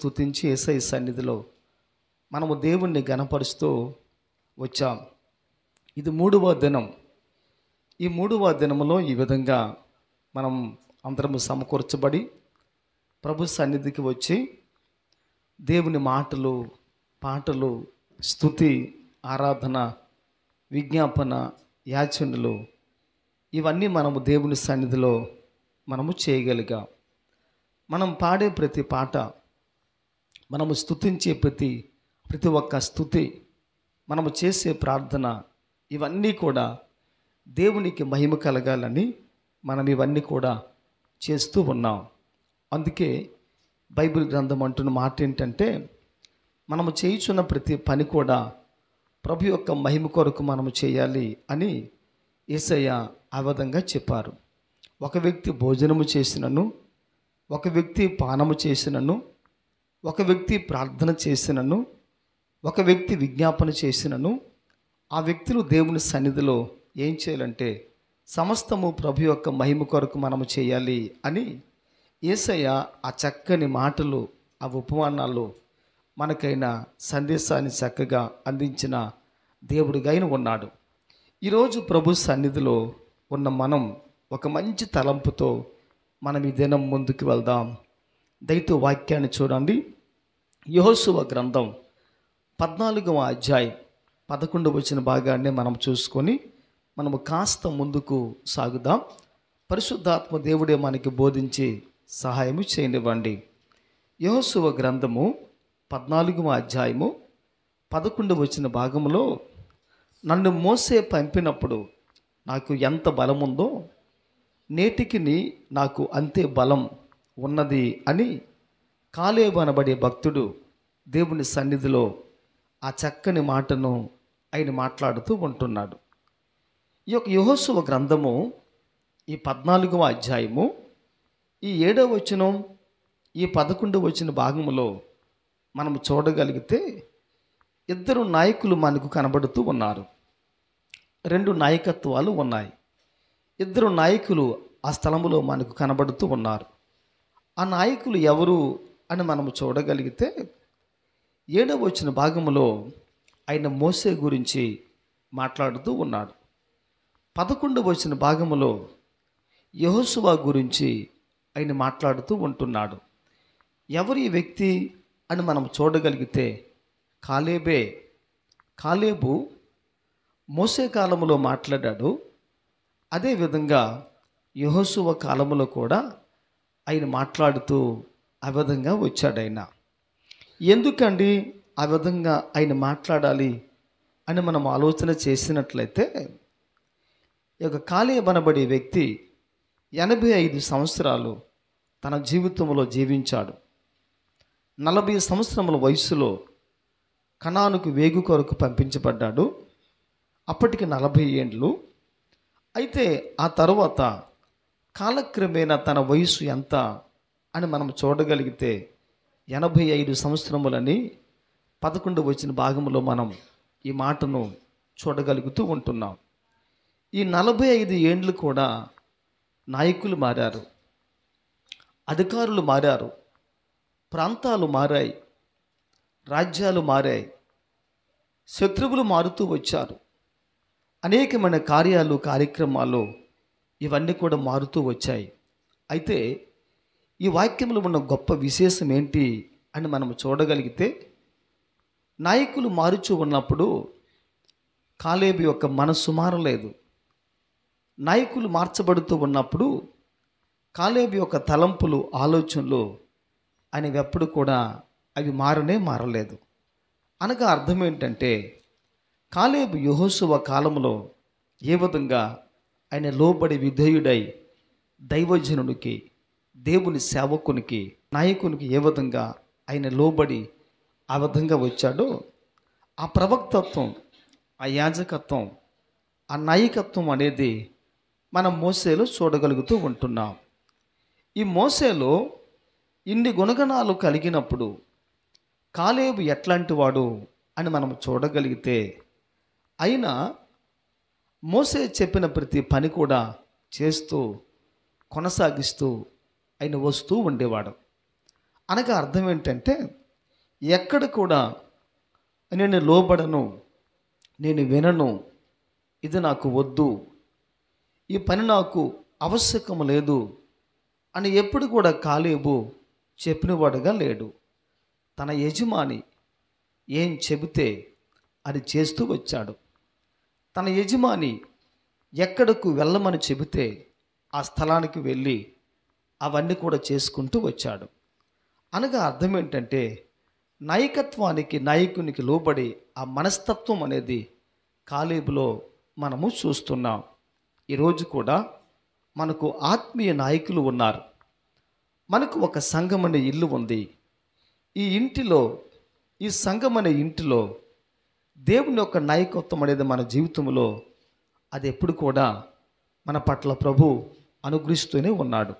స్థుతించి ఏసై సన్నిధిలో మనము దేవుణ్ణి గనపరుస్తూ వచ్చాం ఇది మూడవ దినం ఈ మూడవ దినములో ఈ విధంగా మనం అందరము సమకూర్చబడి ప్రభు సన్నిధికి వచ్చి దేవుని మాటలు పాటలు స్థుతి ఆరాధన విజ్ఞాపన యాచనలు ఇవన్నీ మనము దేవుని సన్నిధిలో మనము చేయగలిగాం మనం పాడే ప్రతి పాట మనము స్థుతించే ప్రతి ప్రతి ఒక్క స్థుతి మనము చేసే ప్రార్థన ఇవన్నీ కూడా దేవునికి మహిమ కలగాలని మనం ఇవన్నీ కూడా చేస్తూ ఉన్నాం అందుకే బైబిల్ గ్రంథం అంటున్న మాట ఏంటంటే మనము చేయుచున్న ప్రతి పని కూడా ప్రభు యొక్క మహిమ కొరకు మనము చేయాలి అని ఏసయ్య ఆ విధంగా చెప్పారు ఒక వ్యక్తి భోజనము చేసినను ఒక వ్యక్తి పానము చేసినను ఒక వ్యక్తి ప్రార్థన చేసినను ఒక వ్యక్తి విజ్ఞాపన చేసినను ఆ వ్యక్తులు దేవుని సన్నిధిలో ఏం చేయాలంటే సమస్తము ప్రభు యొక్క మహిమ కొరకు మనము చేయాలి అని ఏసయ్య ఆ చక్కని మాటలు ఆ ఉపమానాలు మనకైన సందేశాన్ని చక్కగా అందించిన దేవుడిగైన ఉన్నాడు ఈరోజు ప్రభు సన్నిధిలో ఉన్న మనం ఒక మంచి తలంపుతో మనం ఈ దినం ముందుకు వెళ్దాం దయతో వాక్యాన్ని చూడండి యహోశువ గ్రంథం పద్నాలుగవ అధ్యాయం పదకొండు వచ్చిన భాగాన్ని మనం చూసుకొని మనము కాస్త ముందుకు సాగుదాం పరిశుద్ధాత్మ దేవుడే మనకి బోధించి సహాయము చేయనివ్వండి యహోశువ గ్రంథము పద్నాలుగవ అధ్యాయము పదకొండు వచ్చిన భాగంలో నన్ను మోసే పంపినప్పుడు నాకు ఎంత బలముందో నేటికి నాకు అంతే బలం ఉన్నది అని కాలేబు అనబడే భక్తుడు దేవుని సన్నిధిలో ఆ చక్కని మాటను ఆయన మాట్లాడుతూ ఉంటున్నాడు ఈ యొక్క యుహోత్సవ గ్రంథము ఈ పద్నాలుగవ అధ్యాయము ఈ ఏడవ వచనం ఈ పదకొండవ వచ్చిన భాగంలో మనం చూడగలిగితే ఇద్దరు నాయకులు మనకు కనబడుతూ ఉన్నారు రెండు నాయకత్వాలు ఉన్నాయి ఇద్దరు నాయకులు ఆ స్థలంలో మనకు కనబడుతూ ఉన్నారు ఆ నాయకులు ఎవరు అని మనము చూడగలిగితే ఏడవ వచ్చిన భాగంలో ఆయన మోసే గురించి మాట్లాడుతూ ఉన్నాడు పదకొండు వచ్చిన భాగంలో యహోసువా గురించి ఆయన మాట్లాడుతూ ఉంటున్నాడు ఎవరి వ్యక్తి అని మనం చూడగలిగితే కాలేబే కాలేబు మోసే కాలంలో మాట్లాడాడు అదేవిధంగా యహోసువ కాలంలో కూడా ఆయన మాట్లాడుతూ ఆ విధంగా వచ్చాడు ఆయన ఎందుకండి ఆ విధంగా ఆయన మాట్లాడాలి అని మనం ఆలోచన చేసినట్లయితే ఈ యొక్క బనబడే వ్యక్తి ఎనభై ఐదు సంవత్సరాలు తన జీవితంలో జీవించాడు నలభై సంవత్సరముల వయసులో కణానుకు వేగు కొరకు పంపించబడ్డాడు అప్పటికి నలభై ఏండ్లు అయితే ఆ తర్వాత కాలక్రమేణా తన వయసు ఎంత అని మనం చూడగలిగితే ఎనభై ఐదు సంవత్సరములని పదకొండు వచ్చిన భాగంలో మనం ఈ మాటను చూడగలుగుతూ ఉంటున్నాం ఈ నలభై ఐదు ఏండ్లు కూడా నాయకులు మారారు అధికారులు మారారు ప్రాంతాలు మారాయి రాజ్యాలు మారాయి శత్రువులు మారుతూ వచ్చారు అనేకమైన కార్యాలు కార్యక్రమాలు ఇవన్నీ కూడా మారుతూ వచ్చాయి అయితే ఈ వాక్యంలో ఉన్న గొప్ప విశేషం ఏంటి అని మనం చూడగలిగితే నాయకులు మారుచూ ఉన్నప్పుడు కాలేబు యొక్క మనస్సు మారలేదు నాయకులు మార్చబడుతూ ఉన్నప్పుడు కాలేబు యొక్క తలంపులు ఆలోచనలు అనేవి ఎప్పుడు కూడా అవి మారనే మారలేదు అనగా అర్థం ఏంటంటే కాలేబు యుహోత్సవ కాలంలో ఏ విధంగా ఆయన లోబడి విధేయుడై దైవజనుడికి దేవుని సేవకునికి నాయకునికి ఏ విధంగా ఆయన లోబడి ఆ విధంగా వచ్చాడో ఆ ప్రవక్తత్వం ఆ యాజకత్వం ఆ నాయకత్వం అనేది మనం మోసేలో చూడగలుగుతూ ఉంటున్నాం ఈ మోసేలో ఇన్ని గుణగణాలు కలిగినప్పుడు కాలేబు ఎట్లాంటి వాడు అని మనం చూడగలిగితే అయినా మోసే చెప్పిన ప్రతి పని కూడా చేస్తూ కొనసాగిస్తూ ఆయన వస్తూ ఉండేవాడు అనగా అర్థం ఏంటంటే ఎక్కడ కూడా నేను లోబడను నేను వినను ఇది నాకు వద్దు ఈ పని నాకు ఆవశ్యకం లేదు అని ఎప్పుడు కూడా కాలేబు చెప్పినవాడుగా లేడు తన యజమాని ఏం చెబితే అది చేస్తూ వచ్చాడు తన యజమాని ఎక్కడకు వెళ్ళమని చెబితే ఆ స్థలానికి వెళ్ళి అవన్నీ కూడా చేసుకుంటూ వచ్చాడు అనగా అర్థం ఏంటంటే నాయకత్వానికి నాయకునికి లోబడి ఆ మనస్తత్వం అనేది కాలేబులో మనము చూస్తున్నాం ఈరోజు కూడా మనకు ఆత్మీయ నాయకులు ఉన్నారు మనకు ఒక సంఘం అనే ఇల్లు ఉంది ఈ ఇంటిలో ఈ సంఘం అనే ఇంటిలో దేవుని యొక్క నాయకత్వం అనేది మన జీవితంలో అది ఎప్పుడు కూడా మన పట్ల ప్రభు అనుగ్రహిస్తూనే ఉన్నాడు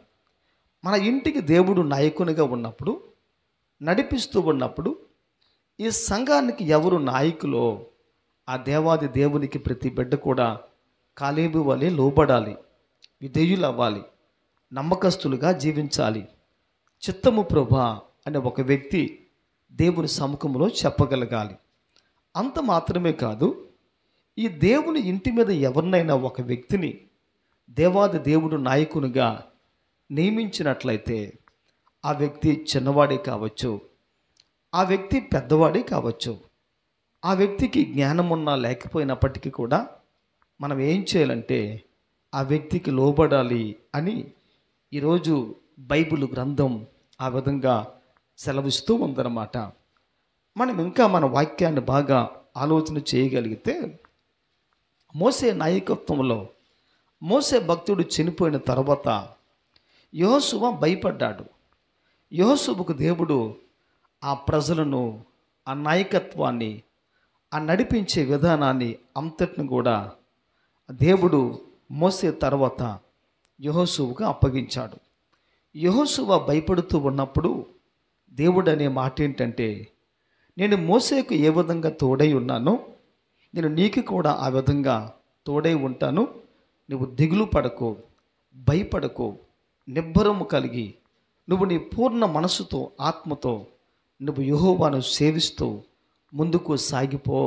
మన ఇంటికి దేవుడు నాయకునిగా ఉన్నప్పుడు నడిపిస్తూ ఉన్నప్పుడు ఈ సంఘానికి ఎవరు నాయకులో ఆ దేవాది దేవునికి ప్రతి బిడ్డ కూడా కాలేబు వలె లోబడాలి విధేయులు అవ్వాలి నమ్మకస్తులుగా జీవించాలి చిత్తము ప్రభా అనే ఒక వ్యక్తి దేవుని సముఖంలో చెప్పగలగాలి అంత మాత్రమే కాదు ఈ దేవుని ఇంటి మీద ఎవరినైనా ఒక వ్యక్తిని దేవాది దేవుడు నాయకునిగా నియమించినట్లయితే ఆ వ్యక్తి చిన్నవాడే కావచ్చు ఆ వ్యక్తి పెద్దవాడే కావచ్చు ఆ వ్యక్తికి జ్ఞానం ఉన్నా లేకపోయినప్పటికీ కూడా మనం ఏం చేయాలంటే ఆ వ్యక్తికి లోబడాలి అని ఈరోజు బైబిల్ గ్రంథం ఆ విధంగా సెలవిస్తూ ఉందన్నమాట మనం ఇంకా మన వాక్యాన్ని బాగా ఆలోచన చేయగలిగితే మోసే నాయకత్వంలో మోసే భక్తుడు చనిపోయిన తర్వాత యోసువ భయపడ్డాడు యోసుబుకు దేవుడు ఆ ప్రజలను ఆ నాయకత్వాన్ని ఆ నడిపించే విధానాన్ని అంతటిని కూడా దేవుడు మోసే తర్వాత యహోసువుకు అప్పగించాడు యహోసువ భయపడుతూ ఉన్నప్పుడు దేవుడు అనే మాట ఏంటంటే నేను మోసేకు ఏ విధంగా తోడై ఉన్నానో నేను నీకు కూడా ఆ విధంగా తోడై ఉంటాను నువ్వు దిగులు పడకో భయపడకో నిబ్బరము కలిగి నువ్వు నీ పూర్ణ మనసుతో ఆత్మతో నువ్వు యహోవాను సేవిస్తూ ముందుకు సాగిపో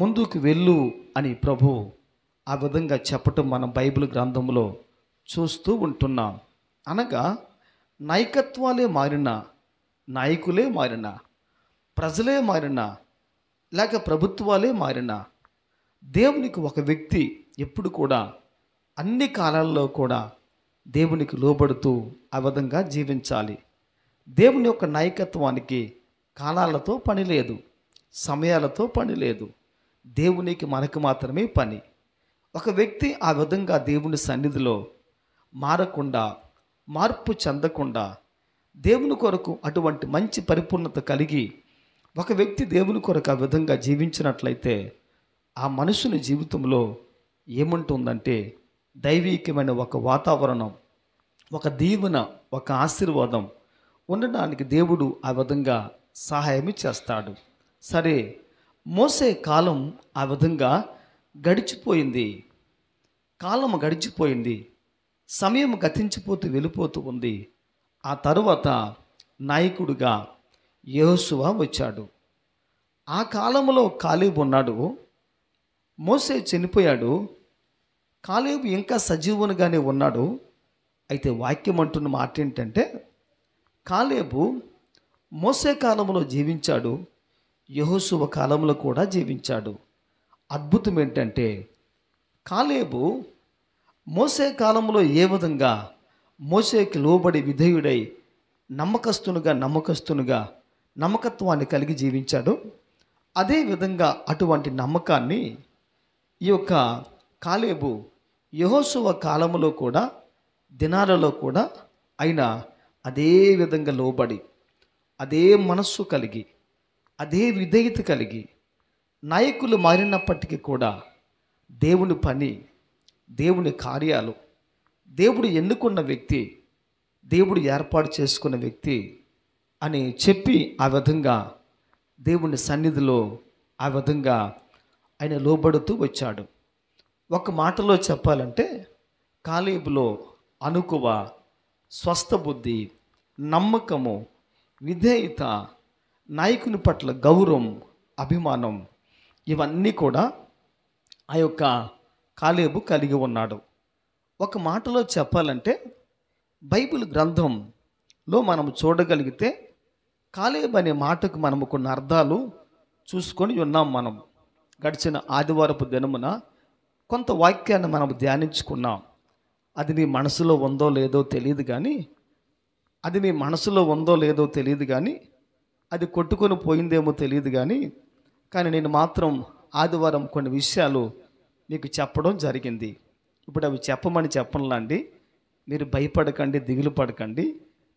ముందుకు వెళ్ళు అని ప్రభు ఆ విధంగా చెప్పటం మనం బైబిల్ గ్రంథంలో చూస్తూ ఉంటున్నాం అనగా నాయకత్వాలే మారిన నాయకులే మారిన ప్రజలే మారిన లేక ప్రభుత్వాలే మారిన దేవునికి ఒక వ్యక్తి ఎప్పుడు కూడా అన్ని కాలాల్లో కూడా దేవునికి లోబడుతూ ఆ విధంగా జీవించాలి దేవుని యొక్క నాయకత్వానికి కాలాలతో పని లేదు సమయాలతో పని లేదు దేవునికి మనకు మాత్రమే పని ఒక వ్యక్తి ఆ విధంగా దేవుని సన్నిధిలో మారకుండా మార్పు చెందకుండా దేవుని కొరకు అటువంటి మంచి పరిపూర్ణత కలిగి ఒక వ్యక్తి దేవుని కొరకు ఆ విధంగా జీవించినట్లయితే ఆ మనుషుని జీవితంలో ఏముంటుందంటే దైవీకమైన ఒక వాతావరణం ఒక దీవెన ఒక ఆశీర్వాదం ఉండడానికి దేవుడు ఆ విధంగా సహాయం చేస్తాడు సరే మోసే కాలం ఆ విధంగా గడిచిపోయింది కాలం గడిచిపోయింది సమయం గతించిపోతూ వెళ్ళిపోతూ ఉంది ఆ తరువాత నాయకుడిగా యహోసువ వచ్చాడు ఆ కాలంలో ఖాళీ ఉన్నాడు మోసే చనిపోయాడు కాలేబు ఇంకా సజీవునిగానే ఉన్నాడు అయితే వాక్యం అంటున్న మాట ఏంటంటే కాలేబు మోసే కాలంలో జీవించాడు యహోశువ కాలంలో కూడా జీవించాడు అద్భుతం ఏంటంటే కాలేబు మోసే కాలంలో ఏ విధంగా మోసేకి లోబడి విధేయుడై నమ్మకస్తునుగా నమ్మకస్తునుగా నమ్మకత్వాన్ని కలిగి జీవించాడు అదేవిధంగా అటువంటి నమ్మకాన్ని ఈ యొక్క కాలేబు యహోసువ కాలంలో కూడా దినాలలో కూడా ఆయన అదే విధంగా లోబడి అదే మనస్సు కలిగి అదే విధేయత కలిగి నాయకులు మారినప్పటికీ కూడా దేవుని పని దేవుని కార్యాలు దేవుడు ఎన్నుకున్న వ్యక్తి దేవుడు ఏర్పాటు చేసుకున్న వ్యక్తి అని చెప్పి ఆ విధంగా దేవుని సన్నిధిలో ఆ విధంగా ఆయన లోబడుతూ వచ్చాడు ఒక మాటలో చెప్పాలంటే కాలేబులో అనుకువ స్వస్థ బుద్ధి నమ్మకము విధేయత నాయకుని పట్ల గౌరవం అభిమానం ఇవన్నీ కూడా ఆ యొక్క కాలేబు కలిగి ఉన్నాడు ఒక మాటలో చెప్పాలంటే బైబిల్ గ్రంథంలో మనం చూడగలిగితే కాలేబు అనే మాటకు మనము కొన్ని అర్థాలు చూసుకొని ఉన్నాం మనం గడిచిన ఆదివారపు దినమున కొంత వాక్యాన్ని మనం ధ్యానించుకున్నాం అది నీ మనసులో ఉందో లేదో తెలియదు కానీ అది నీ మనసులో ఉందో లేదో తెలియదు కానీ అది కొట్టుకొని పోయిందేమో తెలియదు కానీ కానీ నేను మాత్రం ఆదివారం కొన్ని విషయాలు మీకు చెప్పడం జరిగింది ఇప్పుడు అవి చెప్పమని చెప్పనులాండి మీరు భయపడకండి దిగులు పడకండి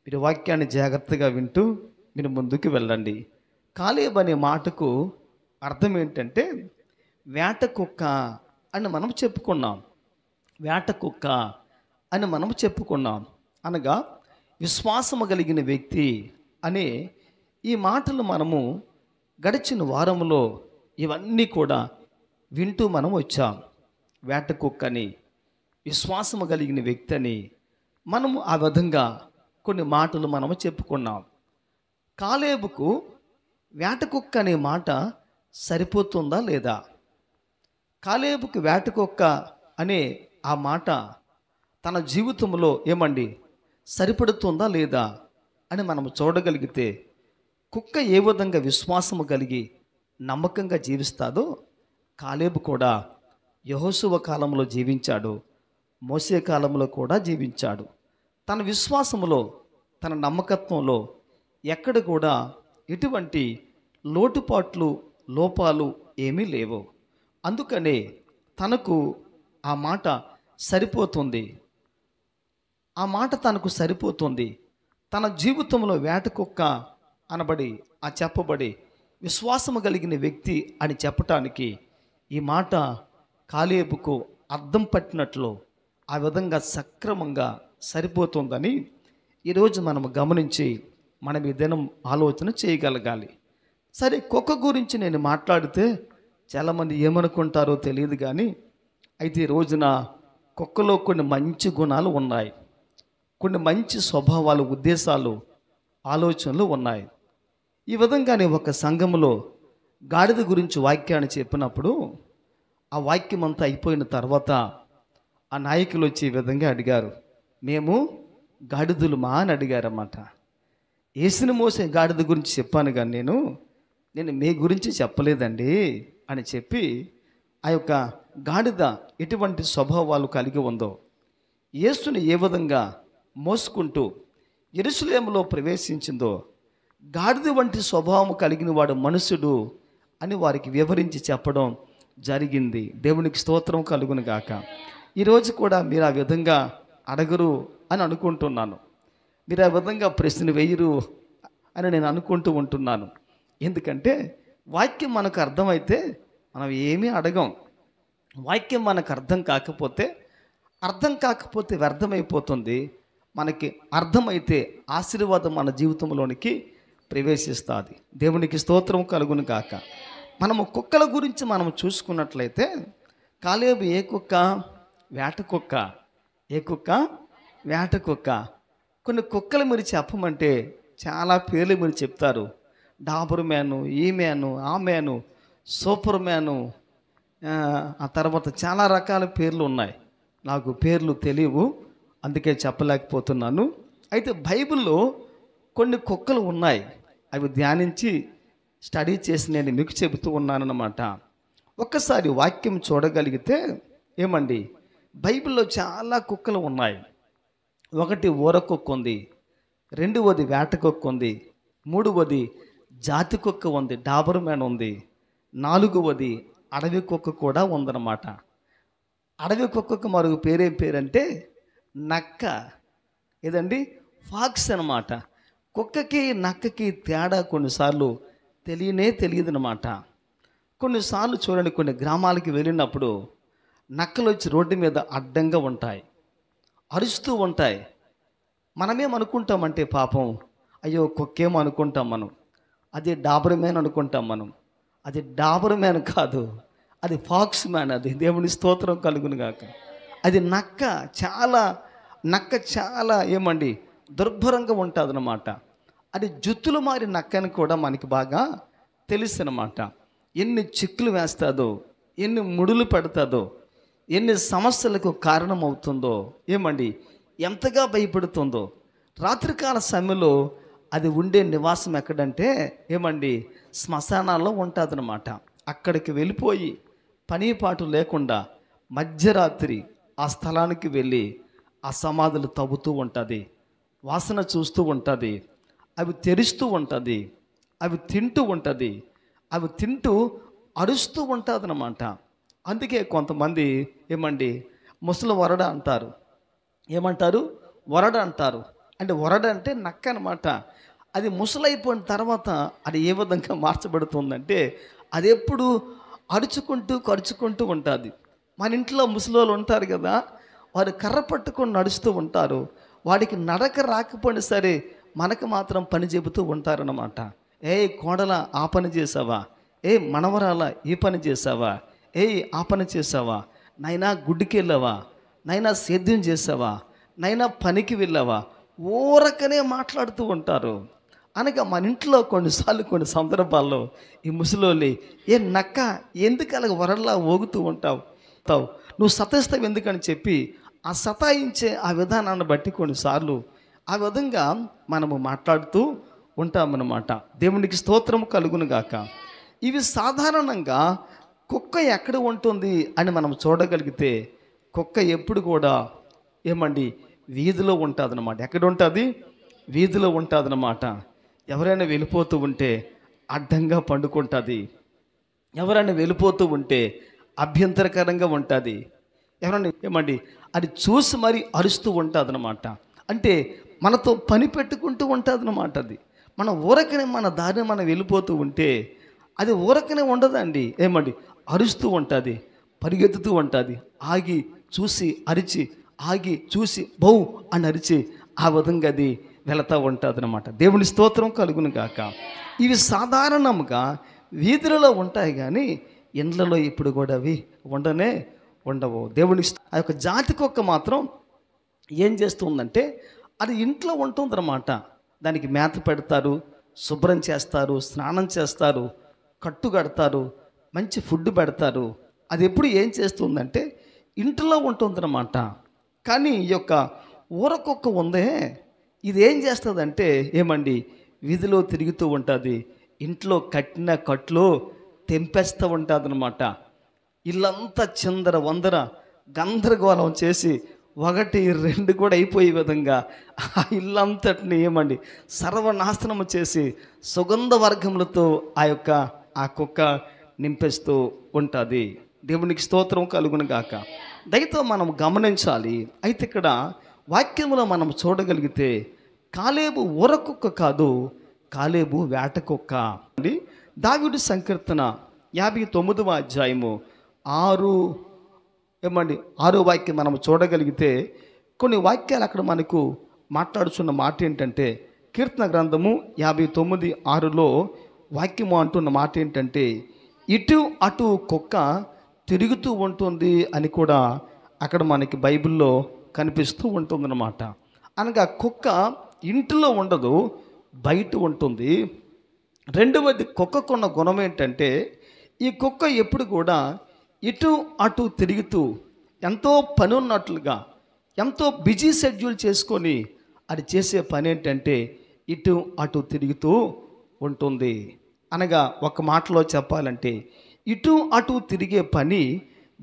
మీరు వాక్యాన్ని జాగ్రత్తగా వింటూ మీరు ముందుకు వెళ్ళండి కాలేబనే మాటకు అర్థం ఏంటంటే వేట కుక్క అని మనం చెప్పుకున్నాం వేట కుక్క అని మనం చెప్పుకున్నాం అనగా విశ్వాసము కలిగిన వ్యక్తి అనే ఈ మాటలు మనము గడిచిన వారంలో ఇవన్నీ కూడా వింటూ మనం వచ్చాం వేట కుక్కని విశ్వాసము కలిగిన వ్యక్తి అని మనము ఆ విధంగా కొన్ని మాటలు మనము చెప్పుకున్నాం కాలేబుకు వేట కుక్క అనే మాట సరిపోతుందా లేదా కాలేబుకి వేటకొక్క అనే ఆ మాట తన జీవితంలో ఏమండి సరిపడుతుందా లేదా అని మనం చూడగలిగితే కుక్క ఏ విధంగా విశ్వాసము కలిగి నమ్మకంగా జీవిస్తాదో కాలేబు కూడా యహోశువ కాలంలో జీవించాడు మోసే కాలంలో కూడా జీవించాడు తన విశ్వాసములో తన నమ్మకత్వంలో ఎక్కడ కూడా ఎటువంటి లోటుపాట్లు లోపాలు ఏమీ లేవు అందుకనే తనకు ఆ మాట సరిపోతుంది ఆ మాట తనకు సరిపోతుంది తన జీవితంలో వేటకుక్క అనబడి ఆ చెప్పబడి విశ్వాసము కలిగిన వ్యక్తి అని చెప్పటానికి ఈ మాట కాలేబుకు అర్థం పట్టినట్లు ఆ విధంగా సక్రమంగా సరిపోతుందని ఈరోజు మనం గమనించి మనం ఈ దినం ఆలోచన చేయగలగాలి సరే కుక్క గురించి నేను మాట్లాడితే చాలామంది ఏమనుకుంటారో తెలియదు కానీ అయితే ఈ రోజున కుక్కలో కొన్ని మంచి గుణాలు ఉన్నాయి కొన్ని మంచి స్వభావాలు ఉద్దేశాలు ఆలోచనలు ఉన్నాయి ఈ విధంగానే ఒక సంఘంలో గాడిద గురించి వాక్యాన్ని చెప్పినప్పుడు ఆ వాక్యం అంతా అయిపోయిన తర్వాత ఆ నాయకులు వచ్చి ఈ విధంగా అడిగారు మేము మా అని అడిగారన్నమాట వేసిన మోసే గాడిద గురించి చెప్పాను కానీ నేను నేను మీ గురించి చెప్పలేదండి అని చెప్పి ఆ యొక్క గాడిద ఎటువంటి స్వభావాలు కలిగి ఉందో యేసుని ఏ విధంగా మోసుకుంటూ ఎరుసలేములో ప్రవేశించిందో గాడిద వంటి స్వభావం కలిగిన వాడు మనుషుడు అని వారికి వివరించి చెప్పడం జరిగింది దేవునికి స్తోత్రం కలుగును గాక ఈరోజు కూడా మీరు ఆ విధంగా అడగరు అని అనుకుంటున్నాను మీరు ఆ విధంగా ప్రశ్న వేయరు అని నేను అనుకుంటూ ఉంటున్నాను ఎందుకంటే వాక్యం మనకు అర్థమైతే మనం ఏమీ అడగం వాక్యం మనకు అర్థం కాకపోతే అర్థం కాకపోతే వ్యర్థమైపోతుంది మనకి అర్థమైతే ఆశీర్వాదం మన జీవితంలోనికి ప్రవేశిస్తుంది దేవునికి స్తోత్రం కలుగును కాక మనము కుక్కల గురించి మనం చూసుకున్నట్లయితే కాలేబు ఏ కుక్క వేట కుక్క ఏ కుక్క వేట కుక్క కొన్ని కుక్కలు మీరు చెప్పమంటే చాలా పేర్లు మీరు చెప్తారు డాబర్ మ్యాను ఈ మ్యాను ఆ మ్యాను సూపర్ మ్యాను ఆ తర్వాత చాలా రకాల పేర్లు ఉన్నాయి నాకు పేర్లు తెలియవు అందుకే చెప్పలేకపోతున్నాను అయితే బైబిల్లో కొన్ని కుక్కలు ఉన్నాయి అవి ధ్యానించి స్టడీ చేసి నేను మీకు చెబుతూ ఉన్నానన్నమాట ఒక్కసారి వాక్యం చూడగలిగితే ఏమండి బైబిల్లో చాలా కుక్కలు ఉన్నాయి ఒకటి ఊర కుక్క ఉంది రెండవది వేట కుక్క ఉంది మూడవది జాతి కుక్క ఉంది డాబర్ మ్యాన్ ఉంది నాలుగవది అడవి కుక్క కూడా ఉందన్నమాట అడవి కుక్కకు మరుగు పేరేం పేరంటే నక్క ఏదండి ఫాక్స్ అనమాట కుక్కకి నక్కకి తేడా కొన్నిసార్లు తెలియనే తెలియదు అనమాట కొన్నిసార్లు చూడండి కొన్ని గ్రామాలకి వెళ్ళినప్పుడు నక్కలు వచ్చి రోడ్డు మీద అడ్డంగా ఉంటాయి అరుస్తూ ఉంటాయి మనమేం అనుకుంటామంటే పాపం అయ్యో కుక్కేమో అనుకుంటాం మనం అది డాబర్ మ్యాన్ అనుకుంటాం మనం అది డాబర్ మ్యాన్ కాదు అది ఫాక్స్ మ్యాన్ అది దేవుని స్తోత్రం కలుగును గాక అది నక్క చాలా నక్క చాలా ఏమండి దుర్భరంగా ఉంటుంది అన్నమాట అది జుత్తులు మారి నక్కని కూడా మనకి బాగా తెలుసు అనమాట ఎన్ని చిక్కులు వేస్తుందో ఎన్ని ముడులు పెడతాదో ఎన్ని సమస్యలకు కారణమవుతుందో ఏమండి ఎంతగా భయపెడుతుందో రాత్రికాల సమయంలో అది ఉండే నివాసం ఎక్కడంటే ఏమండి శ్మశానాల్లో అనమాట అక్కడికి వెళ్ళిపోయి పని పాటు లేకుండా మధ్యరాత్రి ఆ స్థలానికి వెళ్ళి ఆ సమాధులు తవ్వుతూ ఉంటుంది వాసన చూస్తూ ఉంటుంది అవి తెరుస్తూ ఉంటుంది అవి తింటూ ఉంటుంది అవి తింటూ అరుస్తూ ఉంటుందన్నమాట అందుకే కొంతమంది ఏమండి ముసలి వరడ అంటారు ఏమంటారు వరడ అంటారు అంటే వరడ అంటే నక్క అనమాట అది ముసలైపోయిన తర్వాత అది ఏ విధంగా మార్చబడుతుందంటే అది ఎప్పుడు అరుచుకుంటూ కరుచుకుంటూ ఉంటుంది మన ఇంట్లో ముసలోళ్ళు ఉంటారు కదా వారు కర్ర పట్టుకొని నడుస్తూ ఉంటారు వాడికి నడక రాకపోయినా సరే మనకు మాత్రం పని చెబుతూ ఉంటారన్నమాట ఏ కోడల ఆ పని చేసావా ఏ మనవరాల ఈ పని చేసావా ఏ ఆ పని చేసావా నైనా గుడ్డుకి వెళ్ళావా నైనా సేద్యం చేసావా నైనా పనికి వెళ్ళావా ఊరకనే మాట్లాడుతూ ఉంటారు అనగా మన ఇంట్లో కొన్నిసార్లు కొన్ని సందర్భాల్లో ఈ ముసలోళ్ళు ఏ నక్క ఎందుకు అలాగ వరల్లా ఓగుతూ ఉంటావు తావు నువ్వు సతాయిస్తావు ఎందుకని చెప్పి ఆ సతాయించే ఆ విధానాన్ని బట్టి కొన్నిసార్లు ఆ విధంగా మనము మాట్లాడుతూ ఉంటామన్నమాట దేవునికి స్తోత్రం కలుగును గాక ఇవి సాధారణంగా కుక్క ఎక్కడ ఉంటుంది అని మనం చూడగలిగితే కుక్క ఎప్పుడు కూడా ఏమండి వీధిలో ఉంటుంది అనమాట ఎక్కడ ఉంటుంది వీధిలో ఉంటుంది అనమాట ఎవరైనా వెళ్ళిపోతూ ఉంటే అడ్డంగా పండుకుంటుంది ఎవరైనా వెళ్ళిపోతూ ఉంటే అభ్యంతరకరంగా ఉంటుంది ఎవరైనా ఏమండి అది చూసి మరీ అరుస్తూ ఉంటుంది అనమాట అంటే మనతో పని పెట్టుకుంటూ ఉంటుంది అనమాట అది మన ఊరకనే మన దారిని మనం వెళ్ళిపోతూ ఉంటే అది ఊరకనే ఉండదండి ఏమండి అరుస్తూ ఉంటుంది పరిగెత్తుతూ ఉంటుంది ఆగి చూసి అరిచి ఆగి చూసి బౌ అని అరిచి ఆ విధంగా అది వెళతా ఉంటుంది అనమాట దేవుని స్తోత్రం కలుగును గాక ఇవి సాధారణంగా వీధులలో ఉంటాయి కానీ ఇండ్లలో ఇప్పుడు కూడా అవి ఉండనే ఉండవు దేవుని ఆ యొక్క జాతి కుక్క మాత్రం ఏం చేస్తుందంటే అది ఇంట్లో ఉంటుందన్నమాట దానికి మేత పెడతారు శుభ్రం చేస్తారు స్నానం చేస్తారు కట్టు కడతారు మంచి ఫుడ్ పెడతారు అది ఎప్పుడు ఏం చేస్తుందంటే ఇంట్లో ఉంటుందన్నమాట కానీ ఈ యొక్క ఊరకొక్క ఉందే ఇది ఏం చేస్తుందంటే ఏమండి వీధిలో తిరుగుతూ ఉంటుంది ఇంట్లో కట్టిన కట్లు తెంపేస్తూ ఉంటుంది అనమాట ఇల్లంతా చిందర వందర గందరగోళం చేసి ఒకటి రెండు కూడా అయిపోయే విధంగా ఆ ఇల్లంతటిని ఏమండి సర్వనాశనము చేసి సుగంధ వర్గములతో ఆ యొక్క ఆ కుక్క నింపేస్తూ ఉంటుంది దేవునికి స్తోత్రం కలుగునగాక గాక దయతో మనం గమనించాలి అయితే ఇక్కడ వాక్యంలో మనం చూడగలిగితే కాలేబు ఊరకుక్క కాదు కాలేబు వేటకుక్క అండి దావిడు సంకీర్తన యాభై తొమ్మిదవ అధ్యాయము ఆరు ఏమండి ఆరో వాక్యం మనం చూడగలిగితే కొన్ని వాక్యాలు అక్కడ మనకు మాట్లాడుచున్న మాట ఏంటంటే కీర్తన గ్రంథము యాభై తొమ్మిది ఆరులో వాక్యము అంటున్న మాట ఏంటంటే ఇటు అటు కుక్క తిరుగుతూ ఉంటుంది అని కూడా అక్కడ మనకి బైబిల్లో కనిపిస్తూ ఉంటుందన్నమాట అనగా కుక్క ఇంటిలో ఉండదు బయట ఉంటుంది రెండవది కుక్కకున్న గుణం ఏంటంటే ఈ కుక్క ఎప్పుడు కూడా ఇటు అటు తిరుగుతూ ఎంతో పని ఉన్నట్లుగా ఎంతో బిజీ షెడ్యూల్ చేసుకొని అది చేసే పని ఏంటంటే ఇటు అటు తిరుగుతూ ఉంటుంది అనగా ఒక మాటలో చెప్పాలంటే ఇటు అటు తిరిగే పని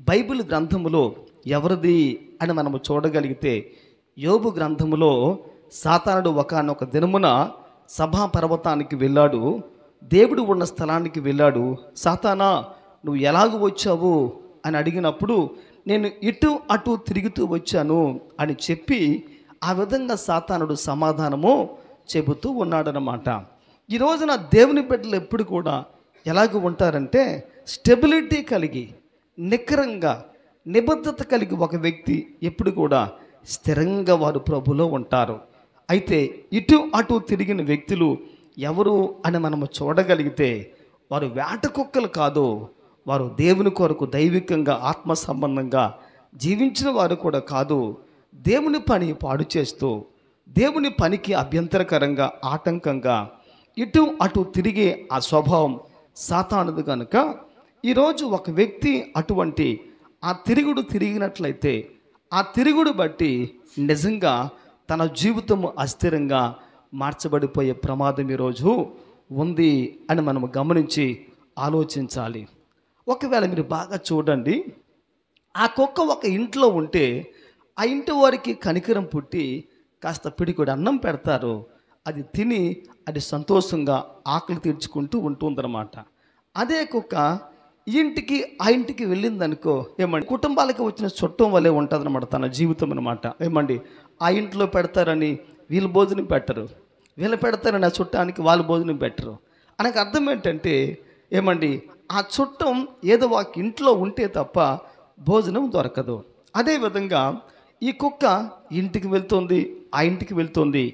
బైబిల్ గ్రంథములో ఎవరిది అని మనము చూడగలిగితే యోబు గ్రంథములో సాతానుడు ఒకనొక దినమున సభా పర్వతానికి వెళ్ళాడు దేవుడు ఉన్న స్థలానికి వెళ్ళాడు సాతానా నువ్వు ఎలాగూ వచ్చావు అని అడిగినప్పుడు నేను ఇటు అటు తిరుగుతూ వచ్చాను అని చెప్పి ఆ విధంగా సాతానుడు సమాధానము చెబుతూ ఉన్నాడనమాట ఈ రోజున దేవుని బిడ్డలు ఎప్పుడు కూడా ఎలాగ ఉంటారంటే స్టెబిలిటీ కలిగి నిఖరంగా నిబద్ధత కలిగి ఒక వ్యక్తి ఎప్పుడు కూడా స్థిరంగా వారు ప్రభులో ఉంటారు అయితే ఇటు అటు తిరిగిన వ్యక్తులు ఎవరు అని మనము చూడగలిగితే వారు వేట కుక్కలు కాదు వారు దేవుని కొరకు దైవికంగా ఆత్మ సంబంధంగా జీవించిన వారు కూడా కాదు దేవుని పని పాడు చేస్తూ దేవుని పనికి అభ్యంతరకరంగా ఆటంకంగా ఇటు అటు తిరిగే ఆ స్వభావం సాతానుది కనుక ఈరోజు ఒక వ్యక్తి అటువంటి ఆ తిరుగుడు తిరిగినట్లయితే ఆ తిరుగుడు బట్టి నిజంగా తన జీవితం అస్థిరంగా మార్చబడిపోయే ప్రమాదం ఈరోజు ఉంది అని మనం గమనించి ఆలోచించాలి ఒకవేళ మీరు బాగా చూడండి ఆ కుక్క ఒక ఇంట్లో ఉంటే ఆ ఇంటి వారికి కనికరం పుట్టి కాస్త పిడికుడు అన్నం పెడతారు అది తిని అది సంతోషంగా ఆకలి తీర్చుకుంటూ ఉంటుందన్నమాట అదే కుక్క ఈ ఇంటికి ఆ ఇంటికి వెళ్ళింది అనుకో ఏమండి కుటుంబాలకి వచ్చిన చుట్టం వలె ఉంటుంది అనమాట తన జీవితం అనమాట ఏమండి ఆ ఇంట్లో పెడతారని వీళ్ళు భోజనం పెట్టరు వీళ్ళు పెడతారని ఆ చుట్టానికి వాళ్ళు భోజనం పెట్టరు అనకు అర్థం ఏంటంటే ఏమండి ఆ చుట్టం ఏదో ఒక ఇంట్లో ఉంటే తప్ప భోజనం దొరకదు అదేవిధంగా ఈ కుక్క ఇంటికి వెళ్తుంది ఆ ఇంటికి వెళ్తుంది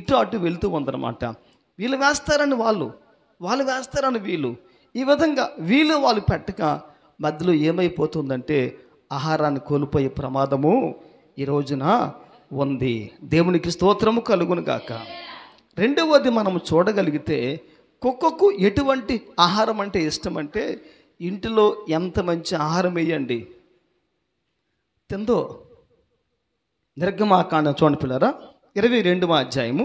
ఇటు అటు వెళ్తూ ఉందనమాట వీళ్ళు వేస్తారని వాళ్ళు వాళ్ళు వేస్తారని వీళ్ళు ఈ విధంగా వీళ్ళు వాళ్ళు పెట్టక మధ్యలో ఏమైపోతుందంటే ఆహారాన్ని కోల్పోయే ప్రమాదము ఈ రోజున ఉంది దేవునికి స్తోత్రము కలుగును గాక రెండవది మనం చూడగలిగితే కుక్కకు ఎటువంటి ఆహారం అంటే ఇష్టం అంటే ఇంటిలో ఎంత మంచి ఆహారం వేయండి తిందో నిర్గమాకాండం చూడండి పిల్లరా ఇరవై రెండవ అధ్యాయము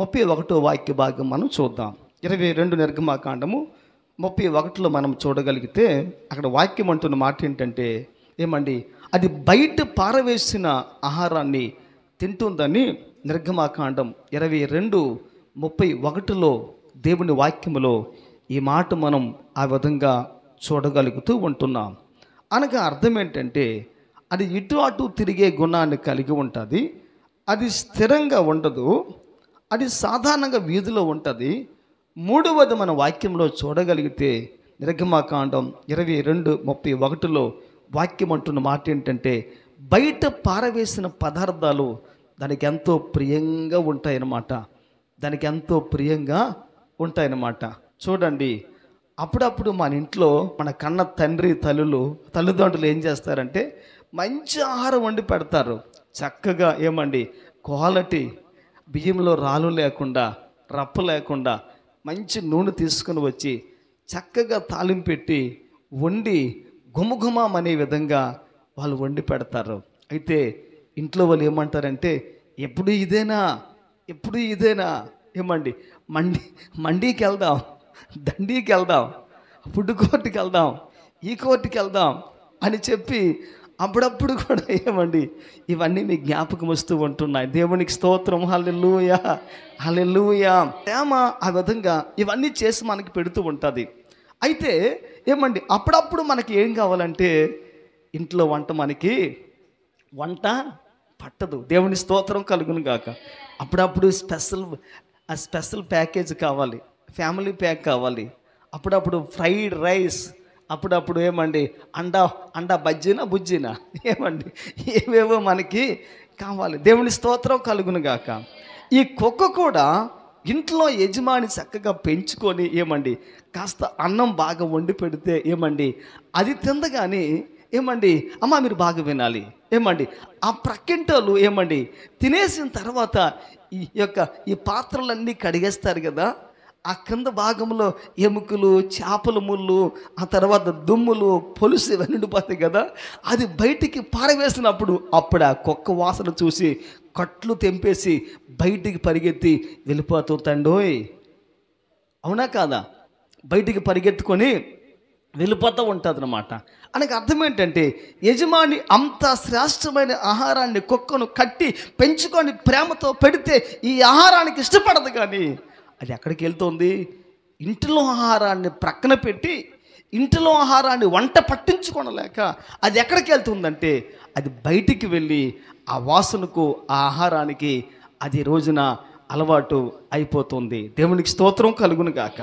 ముప్పై ఒకటో వాక్య భాగం మనం చూద్దాం ఇరవై రెండు నిర్గమాకాండము ముప్పై ఒకటిలో మనం చూడగలిగితే అక్కడ వాక్యం అంటున్న మాట ఏంటంటే ఏమండి అది బయట పారవేసిన ఆహారాన్ని తింటుందని నిర్గమాకాండం ఇరవై రెండు ముప్పై ఒకటిలో దేవుని వాక్యములో ఈ మాట మనం ఆ విధంగా చూడగలుగుతూ ఉంటున్నాం అనగా అర్థం ఏంటంటే అది ఇటు అటు తిరిగే గుణాన్ని కలిగి ఉంటుంది అది స్థిరంగా ఉండదు అది సాధారణంగా వీధిలో ఉంటుంది మూడవది మన వాక్యంలో చూడగలిగితే నిర్గమాకాండం ఇరవై రెండు ముప్పై ఒకటిలో వాక్యం అంటున్న మాట ఏంటంటే బయట పారవేసిన పదార్థాలు దానికి ఎంతో ప్రియంగా ఉంటాయన్నమాట దానికి ఎంతో ప్రియంగా ఉంటాయన్నమాట చూడండి అప్పుడప్పుడు మన ఇంట్లో మన కన్న తండ్రి తల్లులు తల్లిదండ్రులు ఏం చేస్తారంటే మంచి ఆహారం వండి పెడతారు చక్కగా ఏమండి క్వాలిటీ బియ్యంలో రాళ్ళు లేకుండా రప్పు లేకుండా మంచి నూనె తీసుకుని వచ్చి చక్కగా తాలింపు పెట్టి వండి గుమగుమం అనే విధంగా వాళ్ళు వండి పెడతారు అయితే ఇంట్లో వాళ్ళు ఏమంటారంటే ఎప్పుడు ఇదేనా ఎప్పుడు ఇదేనా ఏమండి మండి మండీకి వెళ్దాం దండీకి వెళ్దాం ఫుడ్ కోర్టుకి వెళ్దాం ఈ కోర్టుకి వెళ్దాం అని చెప్పి అప్పుడప్పుడు కూడా ఏమండి ఇవన్నీ మీ జ్ఞాపకం వస్తూ ఉంటున్నాయి దేవునికి స్తోత్రం హల్లెలూయా హల్లెలూయా ప్రేమ ఆ విధంగా ఇవన్నీ చేసి మనకి పెడుతూ ఉంటుంది అయితే ఏమండి అప్పుడప్పుడు మనకి ఏం కావాలంటే ఇంట్లో వంట మనకి వంట పట్టదు దేవుని స్తోత్రం కలుగును కాక అప్పుడప్పుడు స్పెషల్ ఆ స్పెషల్ ప్యాకేజ్ కావాలి ఫ్యామిలీ ప్యాక్ కావాలి అప్పుడప్పుడు ఫ్రైడ్ రైస్ అప్పుడప్పుడు ఏమండి అండా అండ బజ్జీనా బుజ్జినా ఏమండి ఏవేవో మనకి కావాలి దేవుని స్తోత్రం కలుగును గాక ఈ కుక్క కూడా ఇంట్లో యజమాని చక్కగా పెంచుకొని ఏమండి కాస్త అన్నం బాగా వండి పెడితే ఏమండి అది తిందగానే ఏమండి అమ్మ మీరు బాగా వినాలి ఏమండి ఆ ప్రక్కింటోళ్ళు ఏమండి తినేసిన తర్వాత ఈ యొక్క ఈ పాత్రలన్నీ కడిగేస్తారు కదా ఆ కింద భాగంలో ఎముకలు చేపల ముళ్ళు ఆ తర్వాత దుమ్ములు పొలుసు ఇవన్నీ కదా అది బయటికి పారవేసినప్పుడు అప్పుడు ఆ కుక్క వాసన చూసి కట్లు తెంపేసి బయటికి పరిగెత్తి వెళ్ళిపోతూ తండోయ్ అవునా కాదా బయటికి పరిగెత్తుకొని వెళ్ళిపోతూ ఉంటుంది అనమాట అనకు అర్థం ఏంటంటే యజమాని అంత శ్రేష్టమైన ఆహారాన్ని కుక్కను కట్టి పెంచుకొని ప్రేమతో పెడితే ఈ ఆహారానికి ఇష్టపడదు కానీ అది ఎక్కడికి వెళ్తోంది ఇంటిలో ఆహారాన్ని ప్రక్కన పెట్టి ఇంటిలో ఆహారాన్ని వంట పట్టించుకోనలేక అది ఎక్కడికి వెళ్తుందంటే అది బయటికి వెళ్ళి ఆ వాసనకు ఆ ఆహారానికి అది రోజున అలవాటు అయిపోతుంది దేవునికి స్తోత్రం కలుగును గాక